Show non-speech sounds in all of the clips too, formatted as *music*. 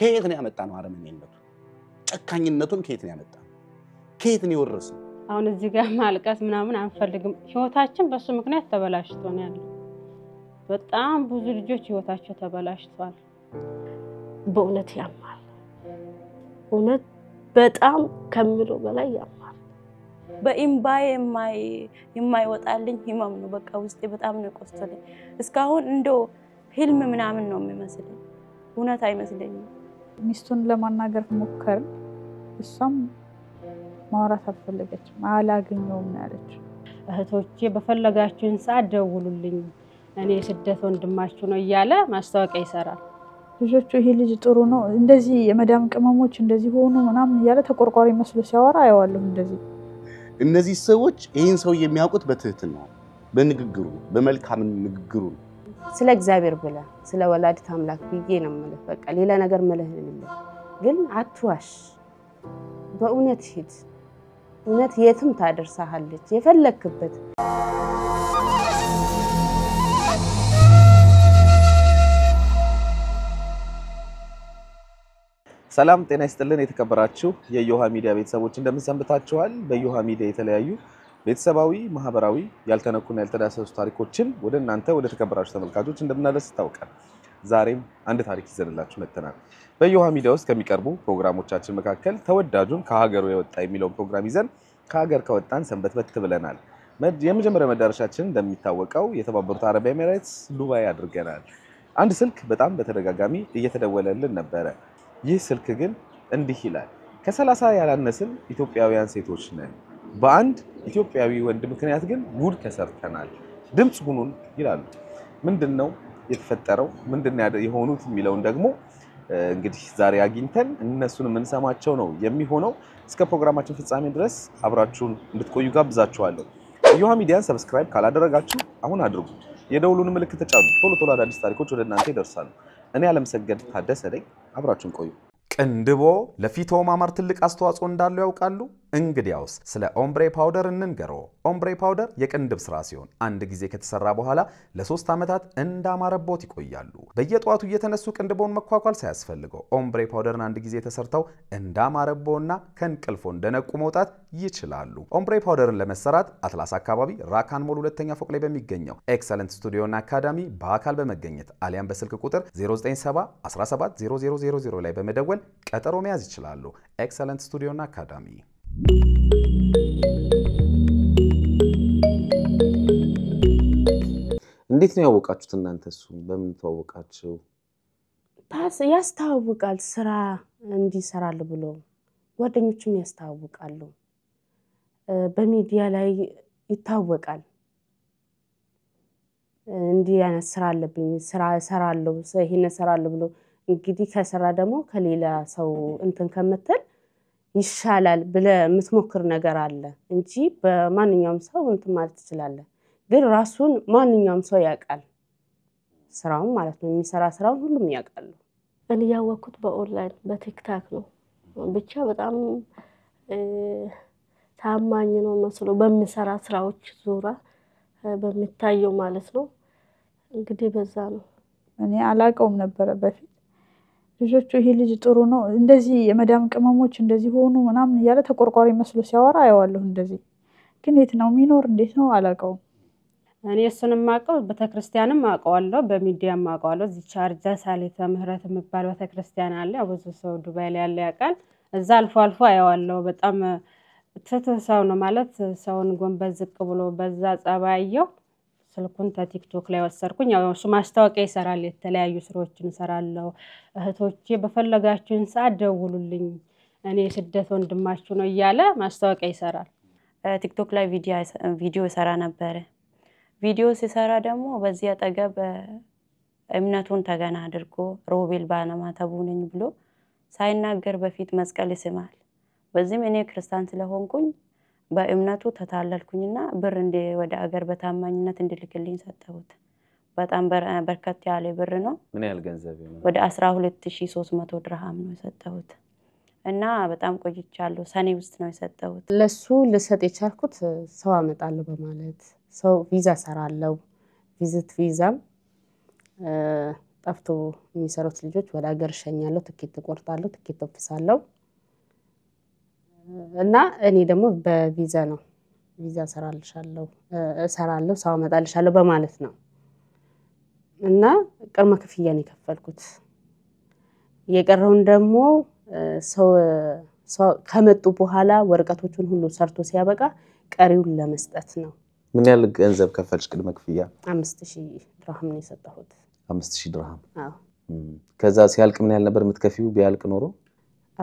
ከየት ነው ያመጣ ነው? አረመኔነቱ ጨካኝነቱን ከየት ነው ያመጣ ከየት ነው የወረስ ነው? አሁን እዚህ ጋር ማልቀስ ምናምን አንፈልግም። ህይወታችን በሱ ምክንያት ተበላሽቶ ነው ያለው። በጣም ብዙ ልጆች ህይወታቸው ተበላሽቷል። በእውነት ያማል። እውነት በጣም ከምለው በላይ ያማል። በኢምባዬ የማይወጣልኝ ህመም ነው። በቃ ውስጤ በጣም ነው የቆሰለኝ እስካሁን እንደው ህልም ምናምን ነው የሚመስለኝ፣ እውነት አይመስለኝም። ሚስቱን ለማናገር ሞከርን። እሷም ማውራት አልፈለገችም። አላገኘውም ያለች እህቶቼ በፈለጋችሁን ሰዓት ደውሉልኝ፣ እኔ ስደት ወንድማችሁ ነው እያለ ማስታወቂያ ይሰራል። ልጆቹ ይሄ ልጅ ጥሩ ነው እንደዚህ የመዳም ቅመሞች እንደዚህ ሆኑ ምናምን እያለ ተቆርቋሪ መስሎ ሲያወራ አየዋለሁ። እንደዚህ እነዚህ ሰዎች ይህን ሰው የሚያውቁት በትህትና ነው፣ በንግግሩ በመልካም ንግግሩ ስለ እግዚአብሔር ብለ ስለ ወላዲት አምላክ ብዬ ነው የምልህ። በቃ ሌላ ነገር ምልህ ግን አትዋሽ፣ በእውነት ሂድ። እውነት የትም ታደርሳሃለች የፈለክበት ሰላም ጤና ይስጥልን። የተከበራችሁ የእዮሃ ሚዲያ ቤተሰቦች እንደምንሰንብታችኋል። በእዮሃ ሚዲያ የተለያዩ ቤተሰባዊ፣ ማህበራዊ ያልተነኩና ያልተዳሰሱ ታሪኮችን ወደ እናንተ ወደ ተከበራችሁ ተመልካቾች እንደምናደርስ ይታወቃል። ዛሬም አንድ ታሪክ ይዘንላችሁ መጥተናል። በእዮሃ ሚዲያ ውስጥ ከሚቀርቡ ፕሮግራሞቻችን መካከል ተወዳጁን ከሀገሩ የወጣ የሚለውን ፕሮግራም ይዘን ከሀገር ከወጣን ሰንበትበት ብለናል። የመጀመሪያ መዳረሻችን እንደሚታወቀው የተባበሩት አረብ ኤሚሬትስ ዱባይ አድርገናል። አንድ ስልክ በጣም በተደጋጋሚ እየተደወለልን ነበረ። ይህ ስልክ ግን እንዲህ ይላል። ከሰላሳ ያላነስን ኢትዮጵያውያን ሴቶች ነን። በአንድ ኢትዮጵያዊ ወንድ ምክንያት ግን ጉድ ተሰርተናል። ድምፅ ሁኑን ይላሉ። ምንድን ነው የተፈጠረው? ምንድን የሆኑት የሚለውን ደግሞ እንግዲህ ዛሬ አግኝተን እነሱን የምንሰማቸው ነው የሚሆነው። እስከ ፕሮግራማችን ፍጻሜ ድረስ አብራችሁን እንድትቆዩ ጋብዛችኋለሁ። እዮሃ ሚዲያን ሰብስክራይብ ካላደረጋችሁ አሁን አድርጉ፣ የደውሉን ምልክት ተጫኑ። ቶሎ ቶሎ አዳዲስ ታሪኮች ወደ እናንተ ይደርሳሉ። እኔ አለምሰገድ ታደሰ ነኝ። አብራችሁን ቆዩ። ቅንድቦ ለፊቶ ማማር ትልቅ አስተዋጽኦ እንዳለው ያውቃሉ? እንግዲያውስ ስለ ኦምብሬ ፓውደር እንንገረው። ኦምብሬ ፓውደር የቅንድብ ስራ ሲሆን አንድ ጊዜ ከተሰራ በኋላ ለሶስት ዓመታት እንዳማረቦት ይቆያሉ። በየጠዋቱ እየተነሱ ቅንድቦን መኳኳል ሳያስፈልገው ኦምብሬ ፓውደርን አንድ ጊዜ ተሰርተው እንዳማረቦና ከእንቅልፎ እንደነቁ መውጣት ይችላሉ። ኦምብሬ ፓውደርን ለመሰራት አትላስ አካባቢ ራካን ሞል ሁለተኛ ፎቅ ላይ በሚገኘው ኤክሰለንት ስቱዲዮና አካዳሚ በአካል በመገኘት አሊያም በስልክ ቁጥር 0971700000 ላይ በመደወል ቀጠሮ መያዝ ይችላሉ። ኤክሰለንት ስቱዲዮና አካዳሚ እንዴት ነው ያወቃችሁት እናንተ? እሱ በምን ተዋወቃችሁ? ያስተዋውቃል ስራ እንዲሰራል ብሎ ጓደኞችም ያስተዋውቃሉ። በሚዲያ ላይ ይታወቃል። እንዲህ አይነት ስራ አለብኝ ስራ እሰራለሁ ይሄን እሰራለሁ ብሎ እንግዲህ ከስራ ደግሞ ከሌላ ሰው እንትን ከምትል ይሻላል ብለ የምትሞክር ነገር አለ እንጂ በማንኛውም ሰው እንትን ማለት ትችላለህ። ግን ራሱን ማንኛውም ሰው ያውቃል፣ ስራውን ማለት ነው የሚሰራ ስራውን ሁሉም ያውቃሉ። እኔ ያወቅኩት በኦንላይን በቲክታክ ነው። ብቻ በጣም ታማኝ ነው መስሎ በሚሰራ ስራዎች ዙራ በሚታየው ማለት ነው። እንግዲህ በዛ ነው እኔ አላውቀውም ነበረ በፊት ልጆቹ ይሄ ልጅ ጥሩ ነው እንደዚህ የመዳም ቅመሞች እንደዚህ ሆኑ ምናምን እያለ ተቆርቋሪ መስሎ ሲያወራ አየዋለሁ። እንደዚህ ግን የት ነው የሚኖር እንዴት ነው አላውቀውም። እኔ እሱን የማውቀው ቤተክርስቲያንም አውቀዋለሁ፣ በሚዲያም አውቀዋለሁ። እዚህ ቻርጃ ሳሌተ ምህረት የሚባል ቤተክርስቲያን አለ። ብዙ ሰው ዱባይ ላይ ያለ ያውቃል። እዛ አልፎ አልፎ አየዋለሁ። በጣም ትትህ ሰው ነው ማለት ሰውን ጎንበስ ዝቅ ብሎ በዛ ጸባየው ስልኩን ከቲክቶክ ላይ ወሰርኩኝ። ያው እሱ ማስታወቂያ ይሰራል፣ የተለያዩ ስራዎችን እሰራለሁ። እህቶቼ በፈለጋችሁን ሰዓት ደውሉልኝ፣ እኔ ስደት ወንድማችሁ ነው እያለ ማስታወቂያ ይሰራል። ቲክቶክ ላይ ቪዲዮ ይሰራ ነበረ። ቪዲዮ ሲሰራ ደግሞ በዚህ አጠገብ እምነቱን ተገና አድርጎ ሮቤል ባለማ ነኝ ብሎ ሳይናገር በፊት መስቀል ይስማል። በዚህም እኔ ክርስቲያን ስለሆንኩኝ በእምነቱ ተታለልኩኝና ብር ወደ አገር በታማኝነት እንድልክልኝ ሰጠሁት። በጣም በርከት ያለ ብር ነው። ምን ያህል ገንዘብ? ወደ አስራ ሁለት ሺ ሶስት መቶ ድርሃም ነው የሰጠሁት እና በጣም ቆይቻለሁ። ሰኔ ውስጥ ነው የሰጠሁት። ለሱ ልሰጥ የቻልኩት ሰው አመጣለሁ በማለት ሰው ቪዛ ሰራለው ቪዝት ቪዛም ጠፍቶ የሚሰሩት ልጆች ወደ ሀገር እሸኛለሁ፣ ትኬት እቆርጣለሁ፣ ትኬት አለው። እና እኔ ደግሞ በቪዛ ነው ቪዛ እሰራልሻለሁ እሰራለሁ ሰው አመጣልሻለሁ በማለት ነው። እና ቅድመ ክፍያ ነው የከፈልኩት። የቀረውን ደግሞ ከመጡ በኋላ ወረቀቶቹን ሁሉ ሰርቶ ሲያበቃ ቀሪውን ለመስጠት ነው። ምን ያህል ገንዘብ ከፈልሽ ቅድመ ክፍያ? አምስት ሺህ ድርሃም ነው የሰጠሁት። አምስት ሺህ ድርሃም። ከዛ ሲያልቅ ምን ያህል ነበር የምትከፊው? ቢያልቅ ኖሮ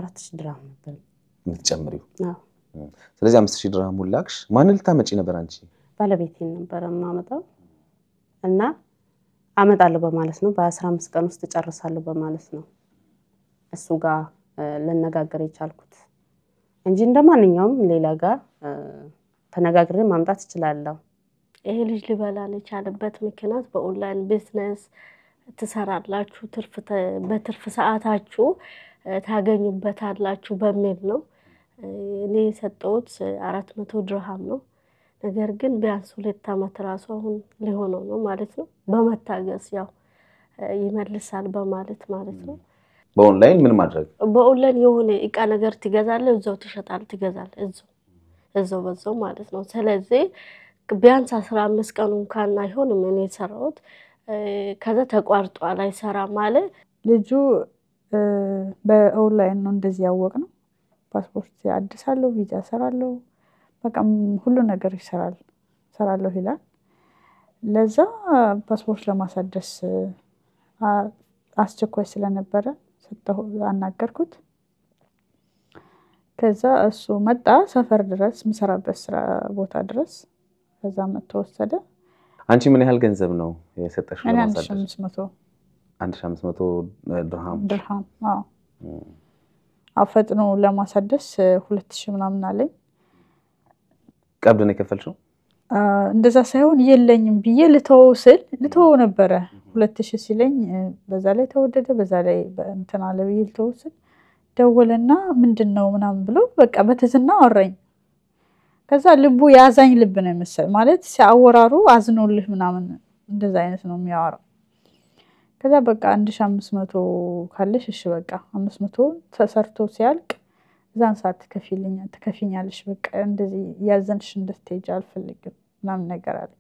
አራት ሺህ ድርሃም ነበር የምትጨምሪው። ስለዚህ አምስት ሺህ ድርሃሙን ሙላክሽ ማንን ልታመጪ ነበር አንቺ? ባለቤቴን ነበረ የማመጣው እና አመጣለሁ በማለት ነው። በአስራ አምስት ቀን ውስጥ እጨርሳለሁ በማለት ነው እሱ ጋር ልነጋገር የቻልኩት እንጂ እንደ ማንኛውም ሌላ ጋር ተነጋግሬ ማምጣት እችላለሁ። ይሄ ልጅ ሊበላን የቻለበት ምክንያት በኦንላይን ቢዝነስ ትሰራላችሁ፣ በትርፍ ሰዓታችሁ ታገኙበታላችሁ በሚል ነው። እኔ የሰጠሁት አራት መቶ ድርሃም ነው። ነገር ግን ቢያንስ ሁለት ዓመት ራሱ አሁን ሊሆነው ነው ማለት ነው። በመታገስ ያው ይመልሳል በማለት ማለት ነው። በኦንላይን ምን ማድረግ በኦንላይን የሆነ እቃ ነገር ትገዛለ፣ እዛው ትሸጣል፣ ትገዛለ እዛው እዛው በዛው ማለት ነው። ስለዚህ ቢያንስ አስራ አምስት ቀኑ እንኳን አይሆንም እኔ የሰራሁት ከዛ ተቋርጧል አይሰራም አለ ልጁ። በኦንላይን ነው እንደዚህ ያወቅ ነው ፓስፖርት አድሳለሁ፣ ቪዛ ሰራለሁ በቃ ሁሉ ነገር ይሰራል ሰራለሁ ይላል። ለዛ ፓስፖርት ለማሳደስ አስቸኳይ ስለነበረ አናገርኩት። ከዛ እሱ መጣ ሰፈር ድረስ የምሰራበት ስራ ቦታ ድረስ ከዛ መጥቶ ወሰደ። አንቺ ምን ያህል ገንዘብ ነው የሰጠሽው? አንድ ሺህ አምስት መቶ ድርሃም ድርሃም አፈጥኖ ለማሳደስ ሁለት ሺህ ምናምን አለኝ። ቀብድ የከፈልሽው? እንደዛ ሳይሆን የለኝም ብዬ ልተው ስል ልተው ነበረ ሁለት ሺህ ሲለኝ በዛ ላይ ተወደደ በዛ ላይ እንትን አለ ብዬ ልተው ስል ደወለና ምንድን ነው ምናምን ብሎ በቃ በትዝና አወራኝ። ከዛ ልቡ የአዛኝ ልብ ነው የመሰል ማለት ሲያወራሩ አዝኖልህ ምናምን እንደዛ አይነት ነው የሚያወራው ከዛ በቃ አንድ ሺ አምስት መቶ ካለሽ እሺ በቃ አምስት መቶ ተሰርቶ ሲያልቅ እዛን ሰዓት ትከፊልኛ ትከፊኛለሽ፣ በቃ እንደዚህ እያዘንሽ እንድትሄጂ አልፈልግም ምናምን ነገር አለ።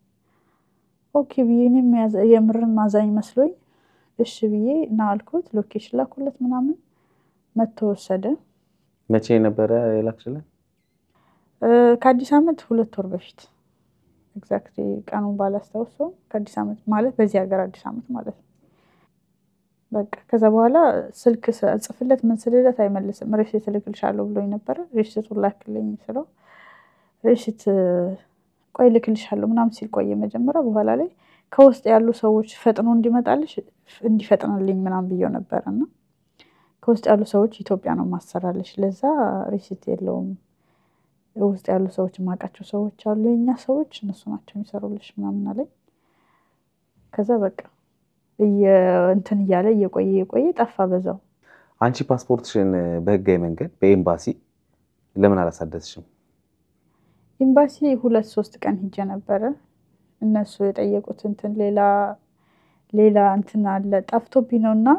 ኦኬ ብዬንም የምርን ማዛኝ መስሎኝ እሺ ብዬ እና አልኩት። ሎኬሽን ላኩለት ምናምን መጥቶ ወሰደ። መቼ ነበረ የላክሽልን? ከአዲስ ዓመት ሁለት ወር በፊት ኤግዛክት ቀኑን ባላስታውሰው ከአዲስ ዓመት ማለት በዚህ ሀገር አዲስ ዓመት ማለት ነው። በቃ ከዛ በኋላ ስልክ ጽፍለት ምን ስልለት አይመልስም። ሬሲት እልክልሻለሁ ብሎኝ ነበረ። ሬሲቱን ላክልኝ ስለው ሬሲት ቆይ እልክልሻለሁ ምናምን ሲል ቆየ መጀመሪያ። በኋላ ላይ ከውስጥ ያሉ ሰዎች ፈጥኖ እንዲመጣልሽ እንዲፈጥንልኝ ምናምን ብየው ነበረ እና ከውስጥ ያሉ ሰዎች ኢትዮጵያ ነው ማሰራለሽ፣ ለዛ ሬሲት የለውም። ውስጥ ያሉ ሰዎች የማውቃቸው ሰዎች አሉ፣ የእኛ ሰዎች እነሱ ናቸው የሚሰሩልሽ ምናምን አለኝ። ከዛ በቃ እንትን እያለ እየቆየ እየቆየ ጠፋ በዛው። አንቺ ፓስፖርትሽን በህጋዊ መንገድ በኤምባሲ ለምን አላሳደስሽም? ኤምባሲ ሁለት ሶስት ቀን ሂጄ ነበረ። እነሱ የጠየቁት እንትን ሌላ ሌላ እንትን አለ ጠፍቶብኝ ነው እና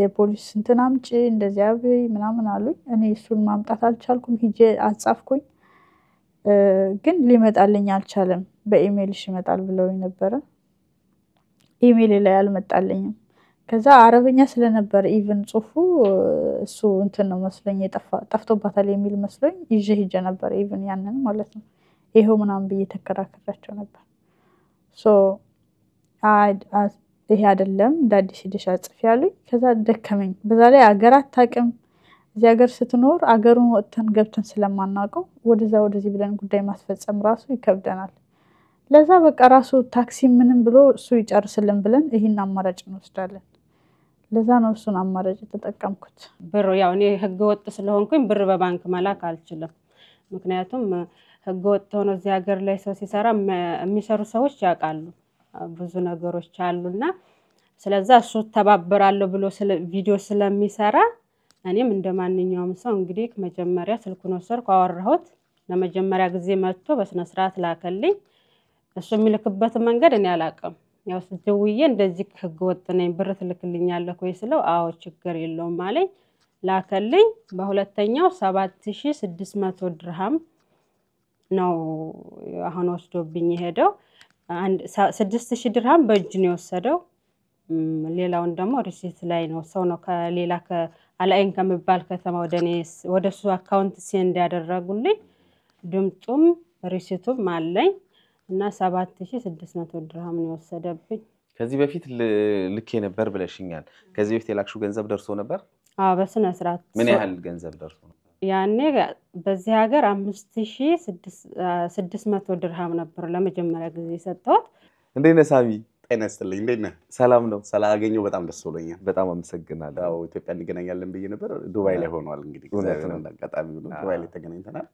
የፖሊስ እንትን አምጪ እንደዚያ ብይ ምናምን አሉኝ። እኔ እሱን ማምጣት አልቻልኩም። ሂጄ አጻፍኩኝ፣ ግን ሊመጣልኝ አልቻለም። በኢሜይልሽ ይመጣል ብለውኝ ነበረ ኢሜል ላይ አልመጣለኝም ከዛ አረብኛ ስለነበር ኢቨን ጽሁፉ እሱ እንትን ነው መስሎኝ ጠፍቶባታል የሚል መስሎኝ ይዤ ሂጄ ነበር። ኢቨን ያንን ማለት ነው ይሄው ምናምን ብዬ ተከራከራቸው ነበር። ይሄ አይደለም እንደ አዲስ ሂደሽ አጽፊ ያሉኝ። ከዛ ደከመኝ። በዛ ላይ አገር አታውቅም። እዚህ ሀገር ስትኖር አገሩን ወጥተን ገብተን ስለማናውቀው ወደዛ ወደዚህ ብለን ጉዳይ ማስፈጸም ራሱ ይከብደናል። ለዛ በቃ ራሱ ታክሲ ምንም ብሎ እሱ ይጨርስልን ብለን ይህን አማራጭ እንወስዳለን። ለዛ ነው እሱን አማራጭ የተጠቀምኩት። ብር ያው እኔ ህገ ወጥ ስለሆንኩኝ ብር በባንክ መላክ አልችልም። ምክንያቱም ህገ ወጥ ሆኖ እዚህ ሀገር ላይ ሰው ሲሰራ የሚሰሩ ሰዎች ያውቃሉ ብዙ ነገሮች አሉና ስለዛ እሱ ተባበራለሁ ብሎ ቪዲዮ ስለሚሰራ እኔም እንደ ማንኛውም ሰው እንግዲህ መጀመሪያ ስልኩን ወሰድኩ፣ አወራሁት። ለመጀመሪያ ጊዜ መጥቶ በስነስርዓት ላከልኝ። እሱ የሚልክበትን መንገድ እኔ አላውቅም። ያው ስደውዬ እንደዚህ ወጥ ነኝ ብር ትልክልኛለህ ወይ ስለው አዎ ችግር የለውም አለኝ። ላከልኝ። በሁለተኛው ሰባት ሺ ስድስት መቶ ድርሃም ነው አሁን ወስዶብኝ የሄደው። ስድስት ሺ ድርሃም በእጅ ነው የወሰደው። ሌላውን ደግሞ ሪሲት ላይ ነው ሰው ነው ከሌላ አላይን ከሚባል ከተማ ወደ እሱ አካውንት ሴንድ እንዲያደረጉልኝ ድምጡም ሪሲቱም አለኝ። እና ሰባት ሺ ስድስት መቶ ድርሃም ነው የወሰደብኝ። ከዚህ በፊት ልኬ ነበር ብለሽኛል። ከዚህ በፊት የላክሽው ገንዘብ ደርሶ ነበር? አዎ በስነ ስርዓት። ምን ያህል ገንዘብ ደርሶ ነበር? ያኔ በዚህ ሀገር አምስት መቶ ድርሃም ነበር ለመጀመሪያ ጊዜ የሰጠሁት። እንዴት ነህ ሳሚ? ጤና ይስጥልኝ። እንዴት ነህ? ሰላም ነው። ስላገኘሁ በጣም ደስ ብሎኛል። በጣም አመሰግናለሁ። ኢትዮጵያ እንገናኛለን ብዬ ነበር። ዱባይ ላይ ሆኗል። እንግዲህ አጋጣሚ ዱባይ ላይ ተገናኝተናል።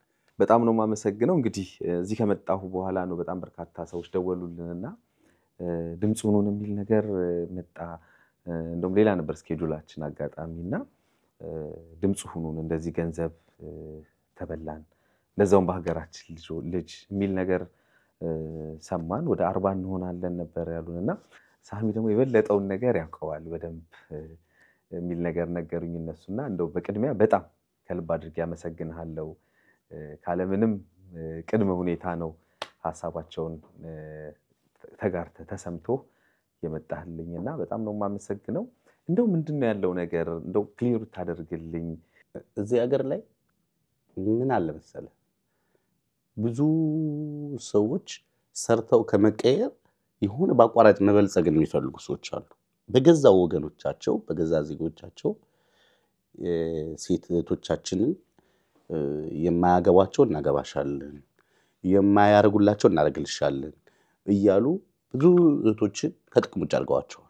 በጣም ነው የማመሰግነው። እንግዲህ እዚህ ከመጣሁ በኋላ ነው በጣም በርካታ ሰዎች ደወሉልንና ድምፅ ሆኖን የሚል ነገር መጣ። እንደውም ሌላ ነበር እስኬጁላችን አጋጣሚ እና ድምፅ ሁኑን እንደዚህ ገንዘብ ተበላን እንደዛውም በሀገራችን ልጅ የሚል ነገር ሰማን። ወደ አርባ እንሆናለን ነበር ያሉን እና ሳሚ ደግሞ የበለጠውን ነገር ያውቀዋል በደንብ የሚል ነገር ነገሩኝ እነሱና እንደው በቅድሚያ በጣም ከልብ አድርጌ ያመሰግንሃለው ካለምንም ቅድመ ሁኔታ ነው ሀሳባቸውን ተጋርተ ተሰምቶ የመጣህልኝ እና በጣም ነው የማመሰግነው። እንደው ምንድን ነው ያለው ነገር እንደው ክሊር ብታደርግልኝ። እዚህ ሀገር ላይ ምን አለ መሰለ ብዙ ሰዎች ሰርተው ከመቀየር የሆነ በአቋራጭ መበልጸግን የሚፈልጉ ሰዎች አሉ። በገዛ ወገኖቻቸው በገዛ ዜጎቻቸው ሴት እህቶቻችንን የማያገባቸው እናገባሻለን፣ የማያደርጉላቸው እናደርግልሻለን እያሉ ብዙ እህቶችን ከጥቅም ውጭ አድርገዋቸዋል።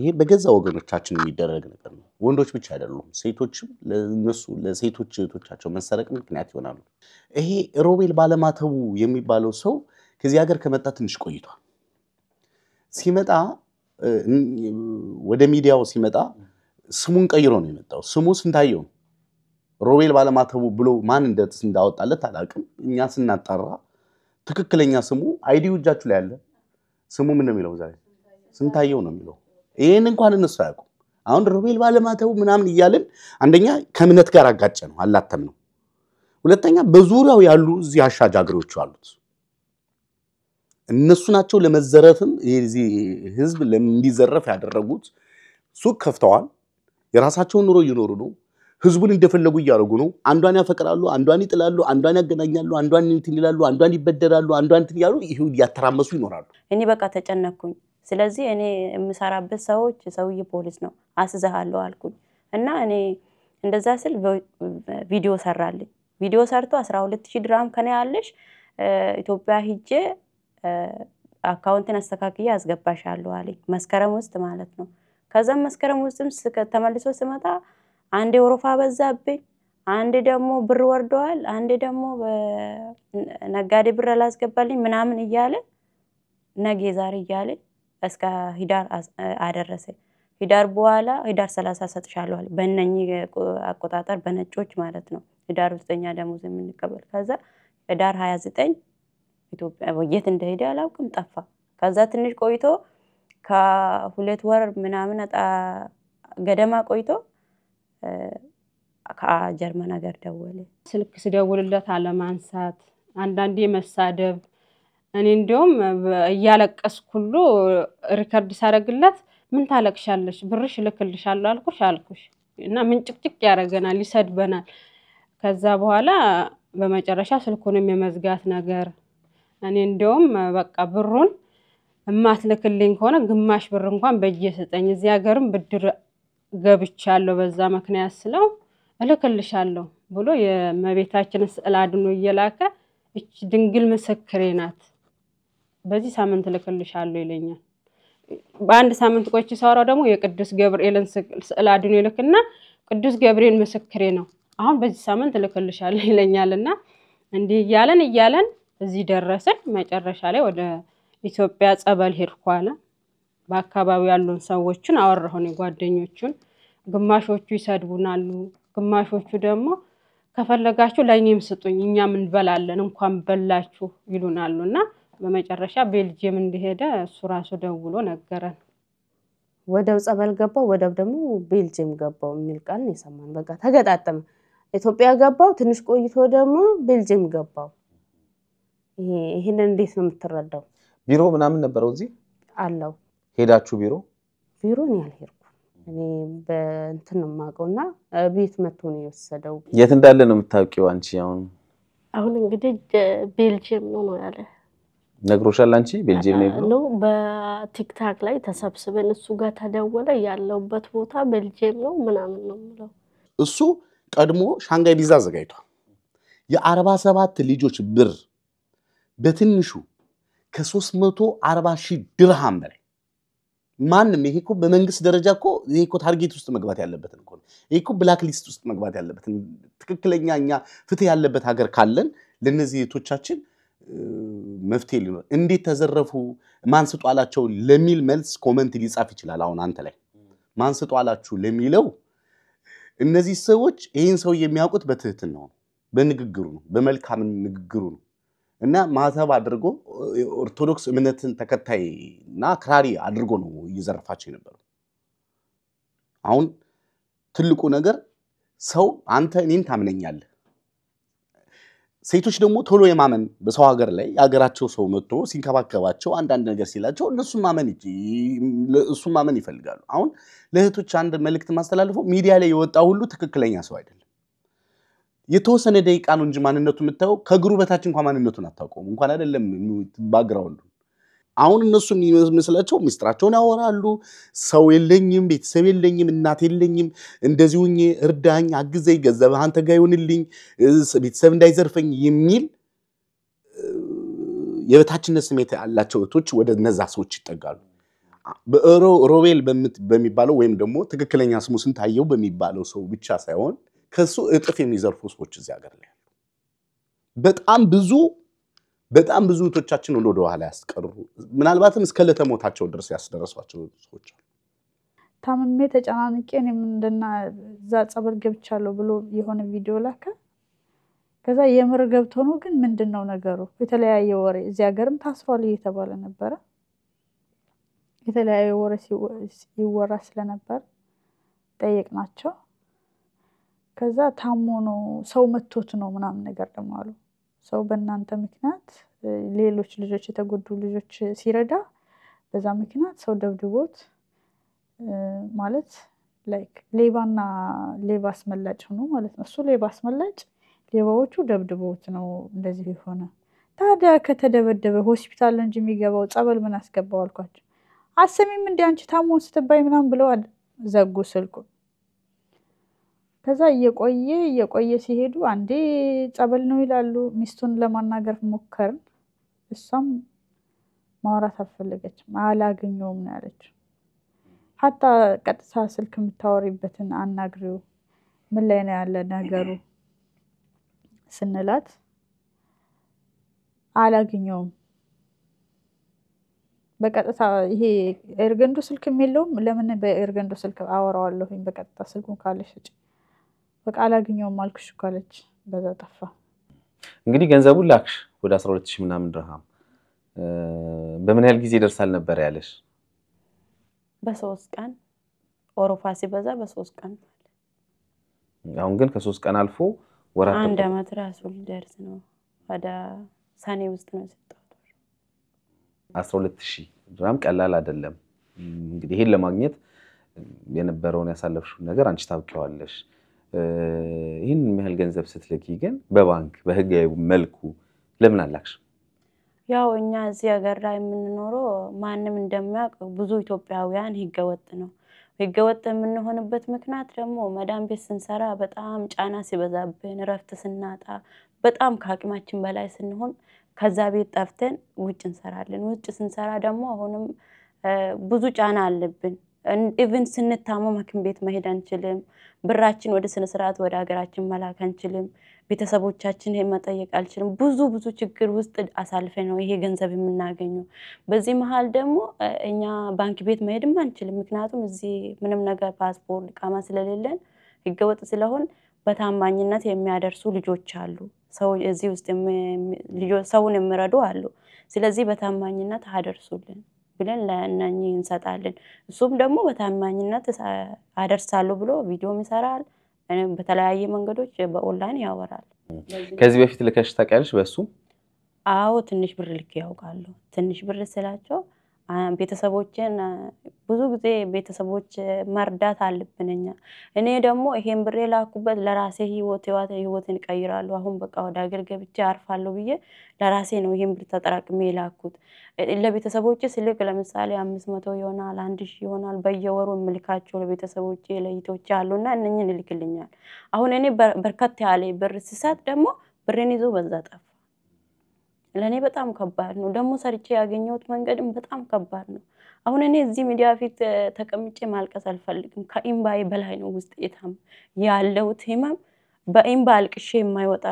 ይሄ በገዛ ወገኖቻችን የሚደረግ ነገር ነው። ወንዶች ብቻ አይደሉም፣ ሴቶችም ለነሱ ለሴቶች እህቶቻቸው መሰረቅ ምክንያት ይሆናሉ። ይሄ ሮቤል ባለማተቡ የሚባለው ሰው ከዚህ ሀገር ከመጣ ትንሽ ቆይቷል። ሲመጣ ወደ ሚዲያው ሲመጣ ስሙን ቀይሮ ነው የመጣው። ስሙ ስንታየው ነው ሮቤል ባለማተቡ ብሎ ማን እንደትስ እንዳወጣለት አላውቅም። እኛ ስናጣራ ትክክለኛ ስሙ አይዲው እጃችሁ ላይ አለ። ስሙ ምን ነው የሚለው? ዛሬ ስንታየው ነው የሚለው። ይህን እንኳን እነሱ አያውቁም። አሁን ሮቤል ባለማተቡ ምናምን እያልን አንደኛ ከእምነት ጋር አጋጨ ነው አላተም ነው። ሁለተኛ በዙሪያው ያሉ እዚህ አሻጃግሪዎቹ አሉት እነሱ ናቸው ለመዘረፍም የዚህ ህዝብ እንዲዘረፍ ያደረጉት። ሱቅ ከፍተዋል። የራሳቸውን ኑሮ እየኖሩ ነው። ህዝቡን እንደፈለጉ እያደረጉ ነው። አንዷን ያፈቅራሉ፣ አንዷን ይጥላሉ፣ አንዷን ያገናኛሉ፣ አንዷን እንትን ይላሉ፣ አንዷን ይበደራሉ፣ አንዷን እንትን እያሉ ይህ እያተራመሱ ይኖራሉ። እኔ በቃ ተጨነኩኝ። ስለዚህ እኔ የምሰራበት ሰዎች ሰውዬ ፖሊስ ነው አስዘሃለሁ አልኩኝ እና እኔ እንደዛ ስል ቪዲዮ ሰራልኝ። ቪዲዮ ሰርቶ አስራ ሁለት ሺህ ድራም ከኔ ያለሽ ኢትዮጵያ ሂጄ አካውንትን አስተካክዬ አስገባሻለሁ አለኝ መስከረም ውስጥ ማለት ነው። ከዛም መስከረም ውስጥም ተመልሶ ስመጣ አንዴ ወረፋ በዛብኝ፣ አንዴ ደግሞ ብር ወርደዋል፣ አንዴ ደግሞ ነጋዴ ብር አላስገባልኝ ምናምን እያለ ነገ ዛሬ እያለ እስከ ሂዳር አደረሰ ሂዳር በኋላ ሂዳር ሰላሳ ሰጥሻለሁ አለ። በእነኚህ አቆጣጠር በነጮች ማለት ነው። ህዳር ውስጠኛ ደሞዝ የምንቀበል ከዛ ሂዳር ሀያ ዘጠኝ ኢትዮጵያ የት እንደሄደ አላውቅም፣ ጠፋ። ከዛ ትንሽ ቆይቶ ከሁለት ወር ምናምን ገደማ ቆይቶ ከጀርመን ሀገር ደወለ። ስልክ ስደውልለት አለማንሳት፣ አንዳንዴ መሳደብ። እኔ እንዲሁም እያለቀስኩ ሁሉ ሪከርድ ሳደርግለት ምን ታለቅሻለሽ? ብርሽ እልክልሻለሁ አልኩሽ አልኩሽ እና ምን ጭቅጭቅ ያደርገናል፣ ይሰድበናል። ከዛ በኋላ በመጨረሻ ስልኩንም የመዝጋት ነገር እኔ እንዲሁም በቃ ብሩን እማትልክልኝ ከሆነ ግማሽ ብር እንኳን በእጄ ስጠኝ፣ እዚህ ሀገርም ብድር ገብቻለሁ በዛ ምክንያት ስለው እልክልሻለሁ ብሎ የመቤታችን ስዕል አድኖ እየላከ እች ድንግል ምስክሬ ናት፣ በዚህ ሳምንት እልክልሻለሁ ይለኛል። በአንድ ሳምንት ቆይቼ ሳወራው ደግሞ የቅዱስ ገብርኤልን ስዕል አድኖ ይልክና ቅዱስ ገብርኤል ምስክሬ ነው፣ አሁን በዚህ ሳምንት እልክልሻለሁ ይለኛል። እና እንዲህ እያለን እያለን እዚህ ደረስን። መጨረሻ ላይ ወደ ኢትዮጵያ ጸበል ሄድኩ አለ። በአካባቢው ያሉን ሰዎችን አወራሁን ጓደኞቹን ግማሾቹ ይሰድቡናሉ፣ ግማሾቹ ደግሞ ከፈለጋችሁ ለእኔም ስጡኝ እኛም እንበላለን እንኳን በላችሁ ይሉናሉ። እና በመጨረሻ ቤልጅየም እንደሄደ እሱ ራሱ ደውሎ ነገረን። ወደብ ጸበል ገባው፣ ወደብ ደግሞ ቤልጅየም ገባው የሚል ቃል ነው የሰማን። በቃ ተገጣጠመ። ኢትዮጵያ ገባው፣ ትንሽ ቆይቶ ደግሞ ቤልጅየም ገባው። ይህንን እንዴት ነው የምትረዳው? ቢሮ ምናምን ነበረው እዚህ አለው። ሄዳችሁ ቢሮ ቢሮ ነው ያልሄድኩ እኔ በእንትን ነው የማውቀው እና ቤት መቶ ነው የወሰደው። የት እንዳለ ነው የምታውቂው አንቺ? አሁን አሁን እንግዲህ ቤልጅየም ነው ነው ያለ ነግሮሻል። አንቺ ቤልጅየም ነው በቲክታክ ላይ ተሰብስበን እሱ ጋር ተደወለ። ያለውበት ቦታ ቤልጅየም ነው ምናምን ነው የምለው። እሱ ቀድሞ ሻንጋይ ቪዛ አዘጋጅቷል። የአርባ ሰባት ልጆች ብር በትንሹ ከሶስት መቶ አርባ ሺህ ድርሃም በላይ ማንም ይሄ እኮ በመንግስት ደረጃ እኮ ይሄ እኮ ታርጌት ውስጥ መግባት ያለበትን እኮ ይሄ እኮ ብላክ ሊስት ውስጥ መግባት ያለበትን ትክክለኛ እኛ ፍትህ ያለበት ሀገር ካለን ለእነዚህ እህቶቻችን መፍትሄ ሊኖር እንዴት ተዘረፉ ማንስጦ አላቸው ለሚል መልስ ኮመንት ሊጻፍ ይችላል። አሁን አንተ ላይ ማንስጦ አላችሁ ለሚለው እነዚህ ሰዎች ይህን ሰው የሚያውቁት በትህትን ነው፣ በንግግሩ ነው፣ በመልካም ንግግሩ ነው። እና ማህተብ አድርጎ ኦርቶዶክስ እምነትን ተከታይ እና አክራሪ አድርጎ ነው እየዘረፋቸው የነበረው። አሁን ትልቁ ነገር ሰው አንተ እኔን ታምነኛለህ። ሴቶች ደግሞ ቶሎ የማመን በሰው ሀገር ላይ የሀገራቸው ሰው መጥቶ ሲንከባከባቸው አንዳንድ ነገር ሲላቸው እነሱ ማመን እሱን ማመን ይፈልጋሉ። አሁን ለእህቶች አንድ መልእክት ማስተላልፈው ሚዲያ ላይ የወጣ ሁሉ ትክክለኛ ሰው አይደለም። የተወሰነ ደቂቃ ነው እንጂ ማንነቱ የምታየው ከእግሩ በታች እንኳ ማንነቱን አታውቀውም። እንኳን አይደለም ባግራውንዱ። አሁን እነሱ የሚመስላቸው ሚስጥራቸውን ያወራሉ። ሰው የለኝም፣ ቤተሰብ የለኝም፣ እናት የለኝም፣ እንደዚሁ እርዳኝ፣ አግዘኝ፣ ገንዘብ አንተ ጋ ይሆንልኝ፣ ቤተሰብ እንዳይዘርፈኝ የሚል የበታችነት ስሜት ያላቸው እህቶች ወደ እነዛ ሰዎች ይጠጋሉ። ሮቤል በሚባለው ወይም ደግሞ ትክክለኛ ስሙ ስንታየው በሚባለው ሰው ብቻ ሳይሆን ከሱ እጥፍ የሚዘርፉ ሰዎች እዚህ ሀገር ላይ ያሉ በጣም ብዙ በጣም ብዙ እህቶቻችን ወደ ኋላ ያስቀሩ ምናልባትም እስከ ለተሞታቸው ድረስ ያስደረሷቸው ሰዎች አሉ። ታምሜ ተጨናንቄ እኔም እንደና እዛ ጸበል ገብቻለሁ ብሎ የሆነ ቪዲዮ ላከ። ከዛ የምር ገብቶ ነው። ግን ምንድን ነው ነገሩ? የተለያየ ወሬ እዚህ ሀገርም ታስሯል እየተባለ ነበረ። የተለያየ ወሬ ሲወራ ስለነበር ጠየቅናቸው። ከዛ ታሞ ነው ሰው መቶት ነው ምናምን ነገር ደግሞ አሉ። ሰው በእናንተ ምክንያት ሌሎች ልጆች የተጎዱ ልጆች ሲረዳ በዛ ምክንያት ሰው ደብድቦት ማለት ላይክ ሌባና ሌባ አስመላጭ ሆኖ ማለት ነው። እሱ ሌባ አስመላጭ ሌባዎቹ ደብድቦት ነው እንደዚህ የሆነ። ታዲያ ከተደበደበ ሆስፒታል እንጂ የሚገባው ጸበል ምን አስገባው አልኳቸው። አሰሚም እንዲ አንቺ ታሞን ስትባይ ምናምን ብለው ዘጉ ስልኩ። ከዛ እየቆየ እየቆየ ሲሄዱ አንዴ ጸበል ነው ይላሉ። ሚስቱን ለማናገር ሞከርን። እሷም ማውራት አልፈለገችም። አላገኘውም ነው ያለች። ሀታ ቀጥታ ስልክ የምታወሪበትን አናግሪው፣ ምን ላይ ነው ያለ ነገሩ ስንላት አላገኘውም። በቀጥታ ይሄ ኤርገንዶ ስልክ የሚለውም ለምን በኤርገንዶ ስልክ አወራዋለሁኝ? በቀጥታ ስልኩን ካለሽ በቃ አላገኘውም አልኩሽ እኮ አለች። በዛ ጠፋ። እንግዲህ ገንዘቡን ላክሽ ወደ 12 ሺህ ምናምን ድርሃም በምን ያህል ጊዜ ይደርሳል ነበር ያለሽ? በሶስት ቀን ኦሮፋ ሲበዛ በሶስት ቀን። አሁን ግን ከሶስት ቀን አልፎ ወራት አንድ አመት ራሱ ሊደርስ ነው። ወደ ሰኔ ውስጥ ነው የሰጠሁት። አስራ ሁለት ሺህ ድራም ቀላል አይደለም። እንግዲህ ይሄን ለማግኘት የነበረውን ያሳለፍሽውን ነገር አንቺ ታውቂዋለሽ። ይህን ያህል ገንዘብ ስትልኪ ግን በባንክ በህጋዊ መልኩ ለምን አላክሽ? ያው እኛ እዚህ ሀገር ላይ የምንኖረው ማንም እንደሚያውቅ ብዙ ኢትዮጵያውያን ህገወጥ ነው። ህገወጥ የምንሆንበት ምክንያት ደግሞ መዳም ቤት ስንሰራ በጣም ጫና ሲበዛብን፣ እረፍት ስናጣ፣ በጣም ከአቅማችን በላይ ስንሆን ከዛ ቤት ጠፍተን ውጭ እንሰራለን። ውጭ ስንሰራ ደግሞ አሁንም ብዙ ጫና አለብን። ኢቭን ስንታመም ሐኪም ቤት መሄድ አንችልም። ብራችን ወደ ስነስርዓት ወደ ሀገራችን መላክ አንችልም። ቤተሰቦቻችን መጠየቅ አልችልም። ብዙ ብዙ ችግር ውስጥ አሳልፈ ነው ይሄ ገንዘብ የምናገኘው። በዚህ መሀል ደግሞ እኛ ባንክ ቤት መሄድም አንችልም። ምክንያቱም እዚህ ምንም ነገር ፓስፖርት፣ ቃማ ስለሌለን ህገወጥ ስለሆን በታማኝነት የሚያደርሱ ልጆች አሉ። ሰውን የሚረዱ አሉ። ስለዚህ በታማኝነት አደርሱልን። ብለን ለእነኚህ እንሰጣለን። እሱም ደግሞ በታማኝነት አደርሳሉ ብሎ ቪዲዮም ይሰራል፣ በተለያየ መንገዶች በኦንላይን ያወራል። ከዚህ በፊት ልከሽ ታውቂያለሽ? በሱ አዎ፣ ትንሽ ብር ልክ ያውቃሉ። ትንሽ ብር ስላቸው ቤተሰቦችን ብዙ ጊዜ ቤተሰቦች መርዳት አለብን እኛ። እኔ ደግሞ ይሄን ብሬ ላኩበት ለራሴ ህይወት ህይወትን አሁን በቃ ወደ ሀገር ገብቼ አርፋለሁ ብዬ ለራሴ ነው ይሄን ብር ተጠራቅሜ የላኩት። ለቤተሰቦች ስልክ ለምሳሌ አምስት መቶ ይሆናል፣ አንድ ሺ ይሆናል በየወሩ የምልካቸው ለቤተሰቦች ለይቶች አሉና እነኝን ይልክልኛል። አሁን እኔ በርከት ያለ ብር ስሰጥ ደግሞ ብሬን ይዞ በዛ ጠፋ። ለእኔ በጣም ከባድ ነው። ደግሞ ሰርቼ ያገኘሁት መንገድም በጣም ከባድ ነው። አሁን እኔ እዚህ ሚዲያ ፊት ተቀምጬ ማልቀስ አልፈልግም። ከኢምባዬ በላይ ነው ውስጥ የታም ያለሁት ህመም በኢምባ አልቅሼ የማይወጣ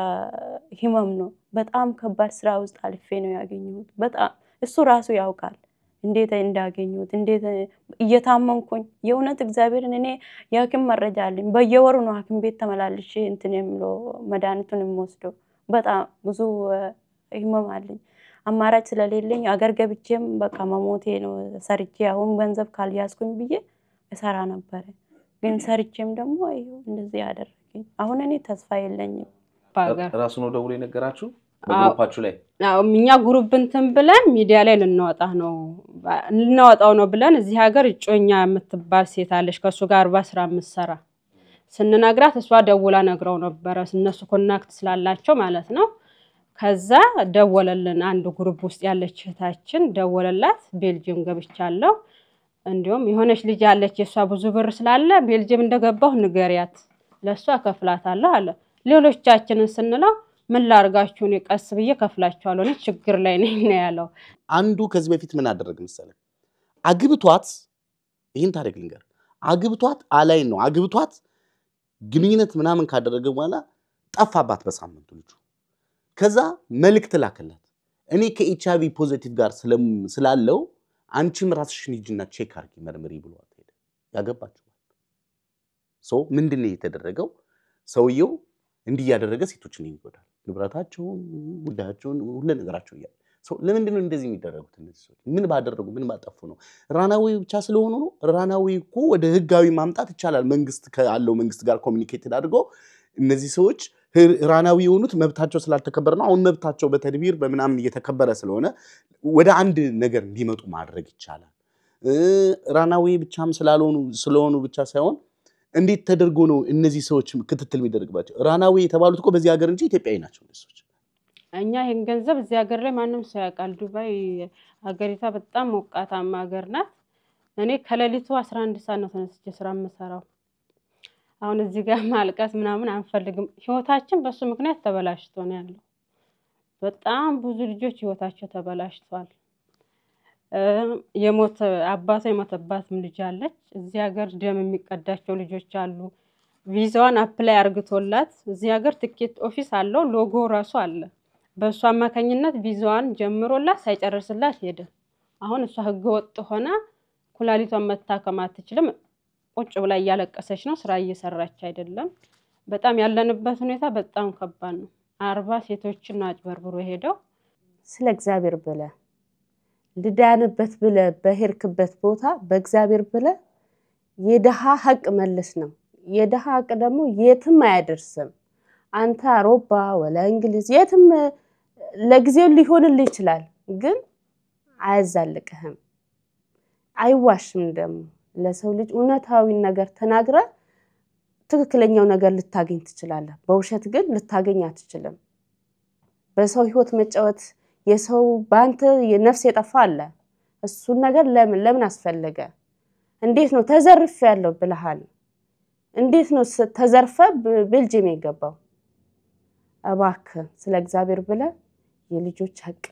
ህመም ነው። በጣም ከባድ ስራ ውስጥ አልፌ ነው ያገኘሁት። በጣም እሱ ራሱ ያውቃል እንዴት እንዳገኘሁት እንዴት እየታመንኩኝ። የእውነት እግዚአብሔርን እኔ የሐኪም መረጃ አለኝ። በየወሩ ነው ሐኪም ቤት ተመላልሼ እንትን የምለው መድኃኒቱን የምወስደው በጣም ብዙ ህመም አለኝ። አማራጭ ስለሌለኝ አገር ገብቼም በቃ መሞቴ ነው። ሰርቼ አሁን ገንዘብ ካልያዝኩኝ ብዬ እሰራ ነበረ። ግን ሰርቼም ደግሞ እንደዚህ ያደረገኝ። አሁን እኔ ተስፋ የለኝም። ራሱ ነው ደውሎ የነገራችሁ በግሩፓችሁ ላይ? እኛ ጉሩብ እንትን ብለን ሚዲያ ላይ ልናወጣ ነው ልናወጣው ነው ብለን እዚህ ሀገር እጮኛ የምትባል ሴት አለች። ከእሱ ጋር አርባ ስራ የምትሰራ ስንነግራት እሷ ደውላ ነግረው ነበረ እነሱ ኮናክት ስላላቸው ማለት ነው ከዛ ደወለልን። አንድ ግሩፕ ውስጥ ያለች እህታችን ደወለላት። ቤልጅየም ገብቻለሁ፣ እንዲሁም የሆነች ልጅ ያለች የእሷ ብዙ ብር ስላለ ቤልጅየም እንደገባሁ ንገሪያት፣ ለእሷ ከፍላታለሁ አለ። ሌሎቻችንን ስንለው ምን ላርጋችሁን ቀስ ብዬ ከፍላችኋለሁ፣ እኔ ችግር ላይ ነኝ ነው ያለው። አንዱ ከዚህ በፊት ምን አደረግ መሰለህ? አግብቷት ይህን ታሪክ ልንገር። አግብቷት አላይን ነው አግብቷት ግንኙነት ምናምን ካደረገ በኋላ ጠፋባት በሳምንቱ ልጁ ከዛ መልእክት ላከላት። እኔ ከኤች አይቪ ፖዘቲቭ ጋር ስላለው አንቺም ራስሽን ሂጂና ቼክ አርጊ መርምሪ ብሏት ሄደ። ያገባችኋል። ሶ ምንድን ነው የተደረገው? ሰውየው እንዲህ እያደረገ ሴቶችን ይጎዳል። ንብረታቸውን፣ ጉዳያቸውን፣ ሁለ ነገራቸው እያለ ለምንድነው እንደዚህ የሚደረጉት? እነዚህ ሰዎች ምን ባደረጉ ምን ባጠፉ ነው? ራናዊ ብቻ ስለሆኑ ነው? ራናዊ እኮ ወደ ህጋዊ ማምጣት ይቻላል። መንግስት ካለው መንግስት ጋር ኮሚኒኬትድ አድርገው እነዚህ ሰዎች ራናዊ የሆኑት መብታቸው ስላልተከበረ ነው። አሁን መብታቸው በተድቢር በምናምን እየተከበረ ስለሆነ ወደ አንድ ነገር እንዲመጡ ማድረግ ይቻላል። ራናዊ ብቻም ስላልሆኑ ስለሆኑ ብቻ ሳይሆን እንዴት ተደርጎ ነው እነዚህ ሰዎች ክትትል የሚደረግባቸው? ራናዊ የተባሉት እኮ በዚህ ሀገር እንጂ ኢትዮጵያዊ ናቸው ሰዎች። እኛ ይህን ገንዘብ እዚህ ሀገር ላይ ማንም ሰው ያውቃል። ዱባይ ሀገሪቷ በጣም ሞቃታማ ሀገር ናት። እኔ ከሌሊቱ አስራ አንድ ሰዓት ነው ተነስቼ ስራ የምሰራው አሁን እዚህ ጋር *laughs* ማልቀስ ምናምን አንፈልግም። ህይወታችን በሱ ምክንያት ተበላሽቶ ነው ያለው። በጣም ብዙ ልጆች ህይወታቸው ተበላሽቷል። የሞተ አባቷ የሞተባትም ልጅ አለች። እዚህ ሀገር ደም የሚቀዳቸው ልጆች አሉ። ቪዛዋን አፕላይ አርግቶላት እዚህ ሀገር ትኬት ኦፊስ አለው፣ ሎጎ ራሱ አለ። በእሱ አማካኝነት ቪዛዋን ጀምሮላት ሳይጨርስላት ሄደ። አሁን እሷ ህገ ወጥ ሆና ኩላሊቷን መታከም አትችልም። ቁጭ ብላ እያለቀሰች ነው። ስራ እየሰራች አይደለም። በጣም ያለንበት ሁኔታ በጣም ከባድ ነው። አርባ ሴቶችን ነው አጭበርብሮ ሄደው። ስለ እግዚአብሔር ብለ ልዳንበት ብለ በሄርክበት ቦታ በእግዚአብሔር ብለ የድሃ ሀቅ መልስ ነው። የድሃ ሀቅ ደግሞ የትም አያደርስም። አንተ አውሮፓ ወለ እንግሊዝ የትም ለጊዜው ሊሆንልህ ይችላል፣ ግን አያዛልቅህም፣ አይዋሽም ደግሞ ለሰው ልጅ እውነታዊን ነገር ተናግረ ትክክለኛው ነገር ልታገኝ ትችላለህ። በውሸት ግን ልታገኝ አትችልም። በሰው ህይወት መጫወት የሰው በአንተ ነፍስ የጠፋ አለ። እሱን ነገር ለምን ለምን አስፈለገ? እንዴት ነው ተዘርፍ ያለው ብልሃል? እንዴት ነው ተዘርፈ ቤልጅየም የገባው? እባክህ ስለ እግዚአብሔር ብለህ የልጆች ሀቅ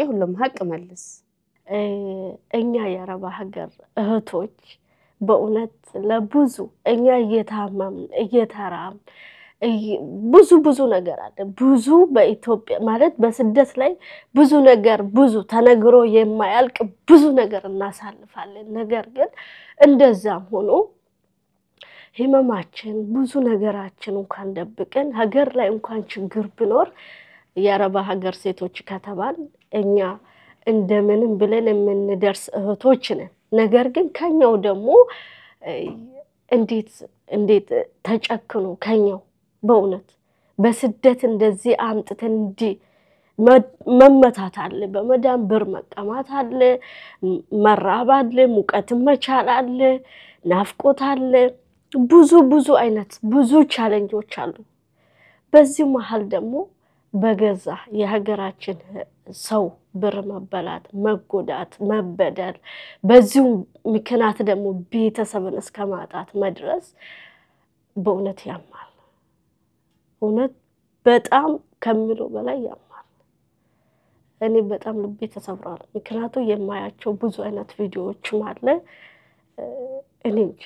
የሁሉም ሀቅ መልስ። እኛ የአረባ ሀገር እህቶች በእውነት ለብዙ እኛ እየታመም እየተራም ብዙ ብዙ ነገር አለ። ብዙ በኢትዮጵያ ማለት በስደት ላይ ብዙ ነገር ብዙ ተነግሮ የማያልቅ ብዙ ነገር እናሳልፋለን። ነገር ግን እንደዛም ሆኖ ህመማችን ብዙ ነገራችን እንኳን ደብቀን ሀገር ላይ እንኳን ችግር ቢኖር የአረባ ሀገር ሴቶች ከተባል እኛ እንደምንም ብለን የምንደርስ እህቶች ነን። ነገር ግን ከኛው ደግሞ እንዴት እንዴት ተጨክኖ ከኛው በእውነት በስደት እንደዚህ አምጥተን እንዲህ መመታት አለ፣ በመዳን ብር መቀማት አለ፣ መራብ አለ፣ ሙቀትን መቻል አለ፣ ናፍቆት አለ። ብዙ ብዙ አይነት ብዙ ቻለንጆች አሉ። በዚህ መሀል ደግሞ በገዛ የሀገራችን ሰው ብር መበላት፣ መጎዳት፣ መበደል በዚሁ ምክንያት ደግሞ ቤተሰብን እስከ ማጣት መድረስ በእውነት ያማል። እውነት በጣም ከሚለው በላይ ያማል። እኔ በጣም ልቤ ተሰብሯል። ምክንያቱ የማያቸው ብዙ አይነት ቪዲዮዎችም አለ እኔ እንጃ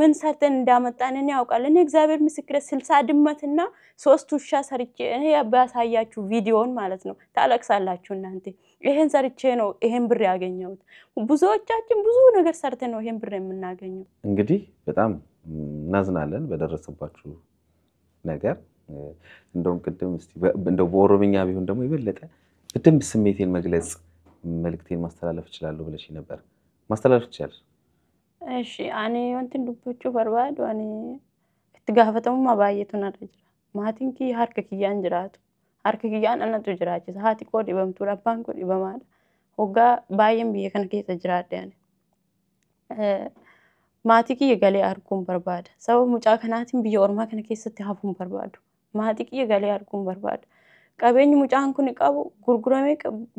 ምን ሰርተን እንዳመጣን እኔ ያውቃል እኔ እግዚአብሔር ምስክር ስልሳ ድመትና ሶስት ውሻ ሰርቼ እኔ ባሳያችሁ ቪዲዮን ማለት ነው ታለቅሳላችሁ እናንተ። ይሄን ሰርቼ ነው ይሄን ብር ያገኘሁት። ብዙዎቻችን ብዙ ነገር ሰርተን ነው ይሄን ብር የምናገኘው። እንግዲህ በጣም እናዝናለን በደረሰባችሁ ነገር። እንደውም ቅድም እንደው በኦሮምኛ ቢሆን ደግሞ የበለጠ በደንብ ስሜቴን መግለጽ መልክቴን ማስተላለፍ እችላለሁ ብለሽ ነበር። ማስተላለፍ ትችላለሽ Esh, ani wantin dubbachuu barbaadu ani itti gaafatamummaa baay'eetu narra jira. Maatiin kiyya harka kiyyaan jiraatu. Harka kiyyaan anatu jiraachisa. Haati koo dhibamtu, abbaan koo dhibamaadha. Waggaa baay'een biyya kana keessa jiraadhe ani. Maatii kiyya galee arguun barbaada. Sababa mucaa kanaatiin biyya ormaa kana keessatti hafuun barbaadu. Maatii kiyya galee arguun barbaada. Qabeenyi mucaan kun qabu gurguramee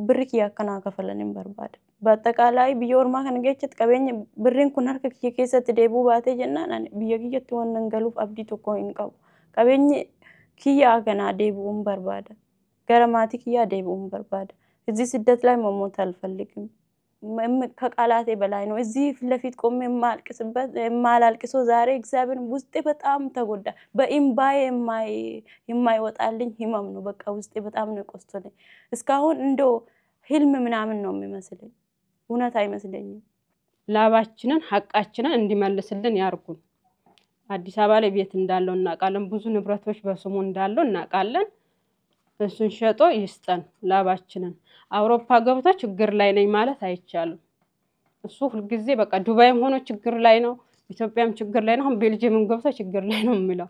birri kiyya akkanaa kafalan hin barbaada. በአጠቃላይ ብዮ ወርማ ከነገችት ቀበኝ ብሬን ኩን ሀርከ ክየ ኬሰት ደቡ ባቴ ጀና ብዮ ግየት ወነን ገሉፍ አብዲ ቶኮ ይንቀቡ ቀበኝ ክያ ገና ደቡን በርባደ ገረማቲ ክያ ደቡን በርባደ እዚህ ስደት ላይ መሞት አልፈልግም። ከቃላቴ በላይ ነው። እዚህ ፊት ለፊት የማልቅስበት የማላልቅሶ ዛሬ እግዚአብሔር ውስጤ በጣም ተጎዳ። በኢምባዬ የማይወጣልኝ ህመም ነው። በቃ ውስጤ በጣም ነው የቆስቶልኝ። እስካሁን እንደ ህልም ምናምን ነው የሚመስለኝ። እውነት አይመስለኝም። ላባችንን ሀቃችንን እንዲመልስልን ያርጉን። አዲስ አበባ ላይ ቤት እንዳለው እናውቃለን። ብዙ ንብረቶች በስሙ እንዳለው እናውቃለን። እሱን ሸጦ ይስጠን ላባችንን። አውሮፓ ገብቶ ችግር ላይ ነኝ ማለት አይቻልም። እሱ ሁልጊዜ በቃ ዱባይም ሆኖ ችግር ላይ ነው፣ ኢትዮጵያም ችግር ላይ ነው፣ አሁን ቤልጅየምም ገብቶ ችግር ላይ ነው የሚለው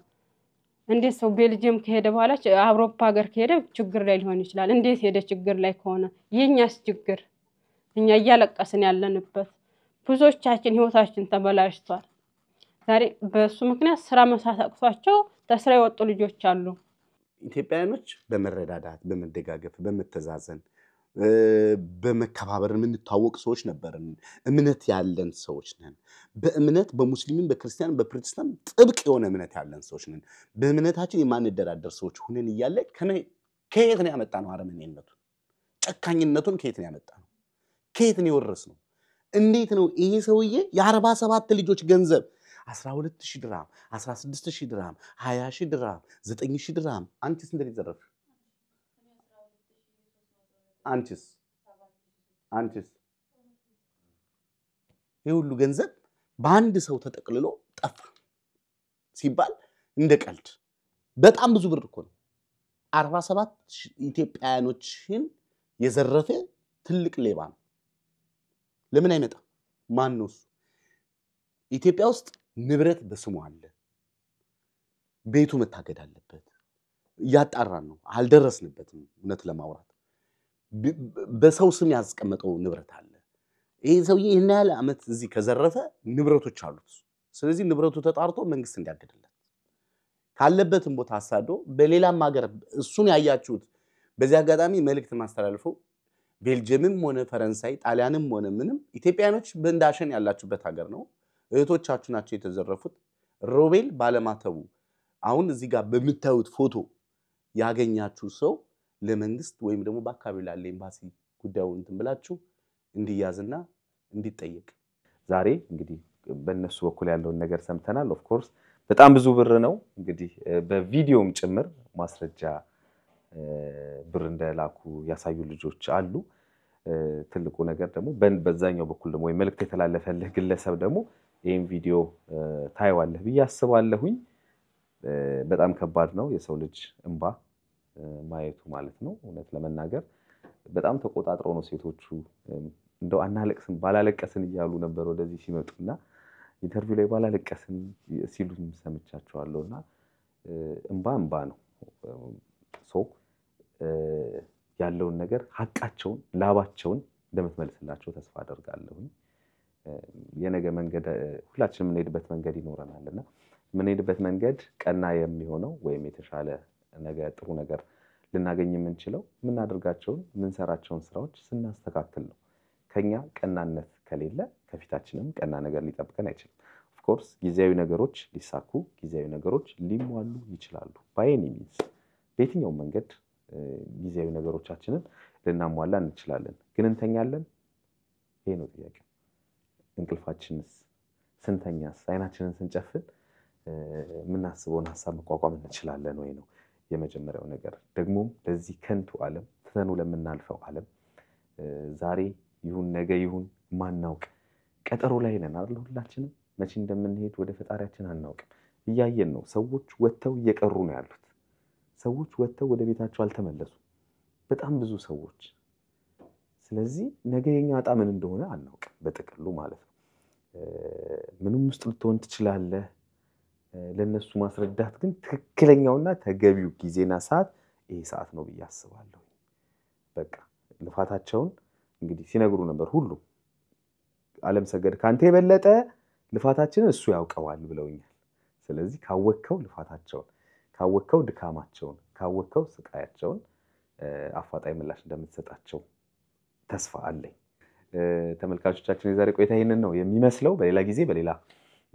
እንዴት ሰው ቤልጅየም ከሄደ በኋላ አውሮፓ ሀገር ከሄደ ችግር ላይ ሊሆን ይችላል? እንዴት ሄደ ችግር ላይ ከሆነ የእኛስ ችግር እኛ እያለቀስን ያለንበት ብዙዎቻችን ህይወታችን ተበላሽቷል። ዛሬ በእሱ ምክንያት ስራ መስራት አቅቷቸው የወጡ ልጆች አሉ። ኢትዮጵያውያኖች በመረዳዳት በመደጋገፍ፣ በመተዛዘን፣ በመከባበር የምንታወቅ ሰዎች ነበርን። እምነት ያለን ሰዎች ነን። በእምነት በሙስሊምን በክርስቲያን፣ በፕሮቴስታንት ጥብቅ የሆነ እምነት ያለን ሰዎች ነን። በእምነታችን የማንደራደር ሰዎች ሁነን እያለ ከየት ነው ያመጣ ነው? አረመኔነቱን ጨካኝነቱን ከየት ነው ያመጣ ነው? ከየት ነው የወረስ ነው? እንዴት ነው ይሄ ሰውዬ የአርባ ሰባት ልጆች ገንዘብ 12000 ድራም፣ 16000 ድርሃም፣ 20000 ድርሃም፣ 9000 ድራም። አንቺስ እንደት ዘረፍ? አንቺስ አንቺስ ይህ ሁሉ ገንዘብ በአንድ ሰው ተጠቅልሎ ጠፋ ሲባል እንደ ቀልድ በጣም ብዙ ብር እኮ ነው። 47 ኢትዮጵያውያኖችን የዘረፈ ትልቅ ሌባ ነው። ለምን አይመጣ? ማን ነው እሱ? ኢትዮጵያ ውስጥ ንብረት በስሙ አለ። ቤቱ መታገድ አለበት። እያጣራን ነው፣ አልደረስንበትም። እውነት ለማውራት በሰው ስም ያስቀመጠው ንብረት አለ። ይህ ሰውዬ ይህን ያህል ዓመት እዚህ ከዘረፈ ንብረቶች አሉት። ስለዚህ ንብረቱ ተጣርቶ መንግስት እንዲያገድለት ካለበትም ቦታ አሳዶ በሌላም ሀገር እሱን ያያችሁት በዚህ አጋጣሚ መልእክት ማስተላልፈው ቤልጅየምም ሆነ ፈረንሳይ ጣሊያንም ሆነ ምንም ኢትዮጵያኖች በእንዳሸን ያላችሁበት ሀገር ነው። እህቶቻችሁ ናቸው የተዘረፉት። ሮቤል ባለማተቡ አሁን እዚህ ጋር በምታዩት ፎቶ ያገኛችሁ ሰው ለመንግስት ወይም ደግሞ በአካባቢው ላለ ኤምባሲ ጉዳዩ እንትን ብላችሁ እንዲያዝና እንዲጠየቅ ዛሬ እንግዲህ በእነሱ በኩል ያለውን ነገር ሰምተናል። ኦፍኮርስ በጣም ብዙ ብር ነው እንግዲህ በቪዲዮም ጭምር ማስረጃ ብር እንደላኩ ያሳዩ ልጆች አሉ። ትልቁ ነገር ደግሞ በዛኛው በኩል ደግሞ ወይ መልእክት የተላለፈልህ ግለሰብ ደግሞ ይህም ቪዲዮ ታየዋለህ ብዬ አስባለሁኝ። በጣም ከባድ ነው የሰው ልጅ እንባ ማየቱ ማለት ነው። እውነት ለመናገር በጣም ተቆጣጥረው ነው ሴቶቹ እንደው አናለቅስም ባላለቀስን እያሉ ነበር ወደዚህ ሲመጡና ኢንተርቪው ላይ ባላለቀስን ሲሉ ሰምቻቸዋለሁ። እና እንባ እንባ ነው ሰው ያለውን ነገር ሀቃቸውን፣ ላባቸውን እንደምትመልስላቸው ተስፋ አደርጋለሁኝ። የነገ መንገድ ሁላችን የምንሄድበት መንገድ ይኖረናል እና የምንሄድበት መንገድ ቀና የሚሆነው ወይም የተሻለ ነገር ጥሩ ነገር ልናገኝ የምንችለው የምናደርጋቸውን የምንሰራቸውን ስራዎች ስናስተካክል ነው። ከኛ ቀናነት ከሌለ ከፊታችንም ቀና ነገር ሊጠብቀን አይችልም። ኦፍኮርስ ጊዜያዊ ነገሮች ሊሳኩ ጊዜያዊ ነገሮች ሊሟሉ ይችላሉ ባይ ኤኒ ሚንስ በየትኛውም መንገድ ጊዜያዊ ነገሮቻችንን ልናሟላ እንችላለን። ግን እንተኛለን? ይሄ ነው ጥያቄው። እንቅልፋችንስ? ስንተኛስ? አይናችንን ስንጨፍን የምናስበውን ሀሳብ መቋቋም እንችላለን ወይ ነው የመጀመሪያው ነገር። ደግሞም ለዚህ ከንቱ ዓለም ትተኑ ለምናልፈው ዓለም ዛሬ ይሁን ነገ ይሁን ማናውቅ ቀጠሮ ላይ ነን አይደል? ሁላችንም መቼ እንደምንሄድ ወደ ፈጣሪያችን አናውቅም። እያየን ነው። ሰዎች ወጥተው እየቀሩ ነው ያሉት። ሰዎች ወጥተው ወደ ቤታቸው አልተመለሱ በጣም ብዙ ሰዎች። ስለዚህ ነገ የኛ ዕጣ ምን እንደሆነ አናውቅም፣ በጥቅሉ ማለት ነው። ምንም ውስጥ ልትሆን ትችላለህ። ለእነሱ ማስረዳት ግን ትክክለኛውና ተገቢው ጊዜና ሰዓት ይሄ ሰዓት ነው ብዬ አስባለሁ። በቃ ልፋታቸውን እንግዲህ ሲነግሩ ነበር ሁሉም አለም ሰገድ ከአንተ የበለጠ ልፋታችንን እሱ ያውቀዋል ብለውኛል። ስለዚህ ካወቅከው ልፋታቸውን ካወቅከው ድካማቸውን ካወቅከው ስቃያቸውን አፋጣኝ ምላሽ እንደምትሰጣቸው ተስፋ አለኝ። ተመልካቾቻችን የዛሬ ቆይታ ይህንን ነው የሚመስለው። በሌላ ጊዜ በሌላ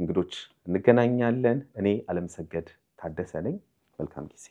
እንግዶች እንገናኛለን። እኔ አለምሰገድ ታደሰ ነኝ። መልካም ጊዜ